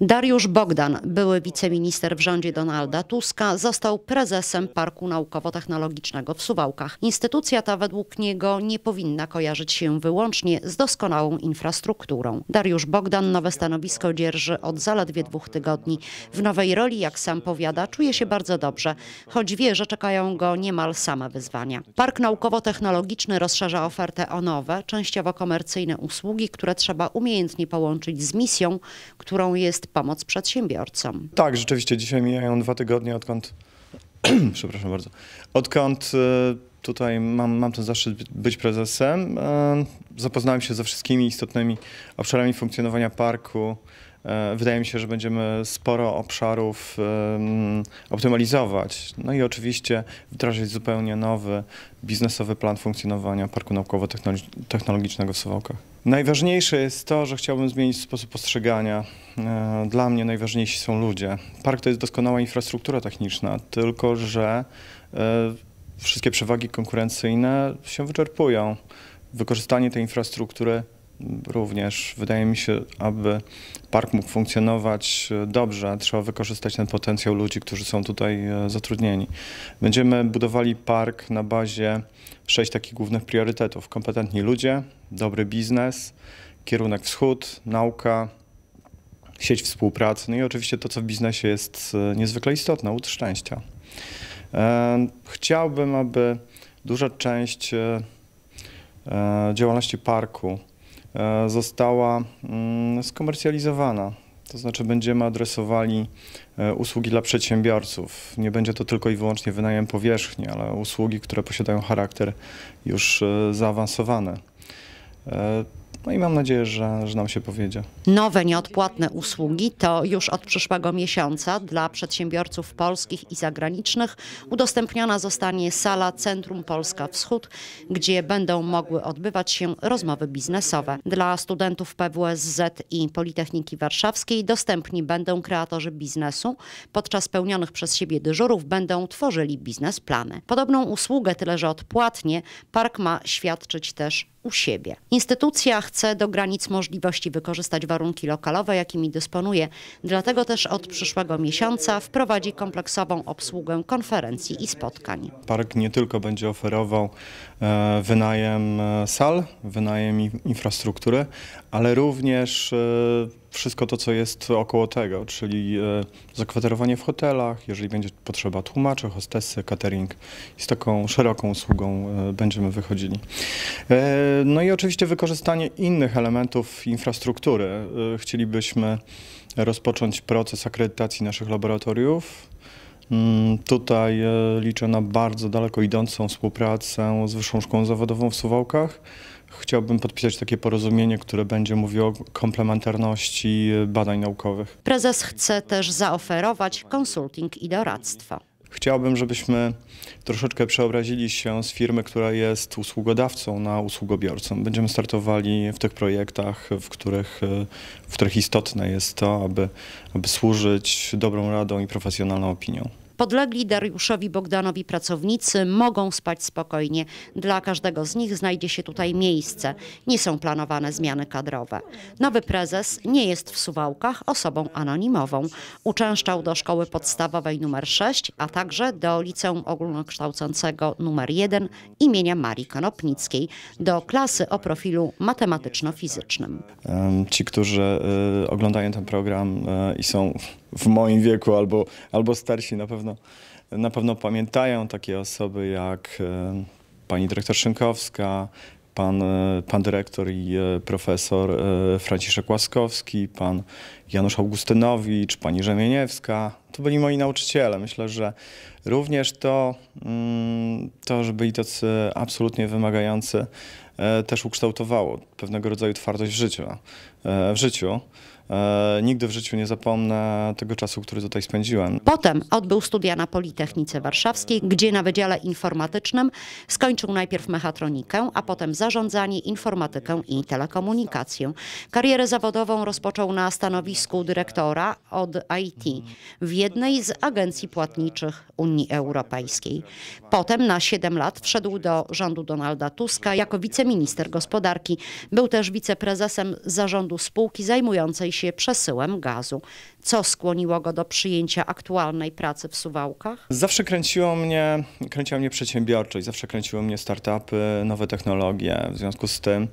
Dariusz Bogdan, były wiceminister w rządzie Donalda Tuska, został prezesem Parku Naukowo-Technologicznego w Suwałkach. Instytucja ta według niego nie powinna kojarzyć się wyłącznie z doskonałą infrastrukturą. Dariusz Bogdan nowe stanowisko dzierży od zaledwie dwóch tygodni. W nowej roli, jak sam powiada, czuje się bardzo dobrze, choć wie, że czekają go niemal same wyzwania. Park Naukowo-Technologiczny rozszerza ofertę o nowe, częściowo komercyjne usługi, które trzeba umiejętnie połączyć z misją, którą jest jest pomoc przedsiębiorcom. Tak, rzeczywiście dzisiaj mijają dwa tygodnie, odkąd przepraszam bardzo, odkąd e, tutaj mam, mam ten zaszczyt być prezesem, e, zapoznałem się ze wszystkimi istotnymi obszarami funkcjonowania parku, E, wydaje mi się, że będziemy sporo obszarów optymalizować. No i oczywiście wdrażać zupełnie nowy biznesowy plan funkcjonowania Parku Naukowo-Technologicznego w Suwałkach. Najważniejsze jest to, że chciałbym zmienić sposób postrzegania. E, dla mnie najważniejsi są ludzie. Park to jest doskonała infrastruktura techniczna, tylko że e, wszystkie przewagi konkurencyjne się wyczerpują. Wykorzystanie tej infrastruktury również wydaje mi się, aby park mógł funkcjonować e, dobrze, trzeba wykorzystać ten potencjał ludzi, którzy są tutaj e, zatrudnieni. Będziemy budowali park na bazie sześć takich głównych priorytetów. Kompetentni ludzie, dobry biznes, kierunek wschód, nauka, sieć współpracy, no i oczywiście to, co w biznesie jest e, niezwykle istotne, łód szczęścia. Chciałbym, aby duża część działalności parku E, została mm, skomercjalizowana. To znaczy będziemy adresowali e, usługi dla przedsiębiorców. Nie będzie to tylko i wyłącznie wynajem powierzchni, ale usługi, które posiadają charakter już e, zaawansowany. No i mam nadzieję, że, że nam się powiedzie. Nowe nieodpłatne usługi to już od przyszłego miesiąca dla przedsiębiorców polskich i zagranicznych udostępniona zostanie sala Centrum Polska Wschód, gdzie będą mogły odbywać się rozmowy biznesowe. Dla studentów PWSZ i Politechniki Warszawskiej dostępni będą kreatorzy biznesu. Podczas pełnionych przez siebie dyżurów będą tworzyli biznesplany. Podobną usługę, tyle że odpłatnie, park ma świadczyć też u siebie. Instytucja chce do granic możliwości wykorzystać warunki lokalowe, jakimi dysponuje, dlatego też od przyszłego miesiąca wprowadzi kompleksową obsługę konferencji i spotkań. Park nie tylko będzie oferował e, wynajem e, sal, wynajem infrastruktury, ale również e, wszystko to, co jest około tego, czyli e, zakwaterowanie w hotelach, jeżeli będzie potrzeba tłumaczy, hostesy, catering z taką szeroką usługą e, będziemy wychodzili. E, no i oczywiście wykorzystanie innych elementów infrastruktury. Chcielibyśmy rozpocząć proces akredytacji naszych laboratoriów. Mm, tutaj liczę na bardzo daleko idącą współpracę z Wyższą Szkołą Zawodową w Suwałkach chciałbym podpisać takie porozumienie, które będzie mówiło o komplementarności badań naukowych. Prezes chce też zaoferować konsulting i doradztwo. Chciałbym, żebyśmy troszeczkę przeobrazili się z firmy, która jest usługodawcą na usługobiorcą. Będziemy startowali w tych projektach, w których, w których istotne jest to, aby, aby służyć dobrą radą i profesjonalną opinią. Podlegli Dariuszowi Bogdanowi pracownicy mogą spać spokojnie. Dla każdego z nich znajdzie się tutaj miejsce. Nie są planowane zmiany kadrowe. Nowy prezes nie jest w Suwałkach osobą anonimową. Uczęszczał do szkoły podstawowej nr 6, a także do liceum ogólnokształcącego nr 1 imienia Marii Konopnickiej, do klasy o profilu matematyczno-fizycznym. Ci, którzy y, oglądają ten program y, i są w moim wieku albo, albo starsi na pewno, na pewno pamiętają takie osoby jak e, pani dyrektor Szynkowska, pan, e, pan dyrektor i e, profesor Franciszek Łaskowski, pan Janusz Augustynowicz, pani Rzemieniewska. To byli moi nauczyciele. Myślę, że również to, mm, to że byli tacy absolutnie wymagający, też ukształtowało pewnego rodzaju twardość w życiu. W życiu. E, nigdy w życiu nie zapomnę tego czasu, który tutaj spędziłem. Potem odbył studia na Politechnice Warszawskiej, gdzie na Wydziale Informatycznym skończył najpierw mechatronikę, a potem zarządzanie, informatykę i telekomunikację. Karierę zawodową rozpoczął na stanowisku dyrektora od IT w jednej z agencji płatniczych Unii Europejskiej. Potem na 7 lat wszedł do rządu Donalda Tuska jako wiceminister gospodarki. Był też wiceprezesem zarządu spółki zajmującej się przesyłem gazu. Co skłoniło go do przyjęcia aktualnej pracy w Suwałkach? Zawsze kręciło mnie, kręciła mnie przedsiębiorczość, zawsze kręciły mnie startupy, nowe technologie. W związku z tym,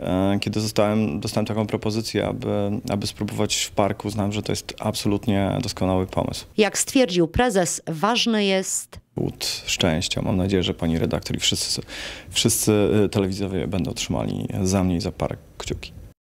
e, kiedy zostałem, dostałem taką propozycję, aby, aby spróbować w parku, znam, że to jest absolutnie doskonały pomysł. Jak stwierdził prezes, ważny jest łód szczęścia. Mam nadzieję, że pani redaktor i wszyscy, wszyscy e, telewidzowie będą otrzymali za mnie i za park kciuki.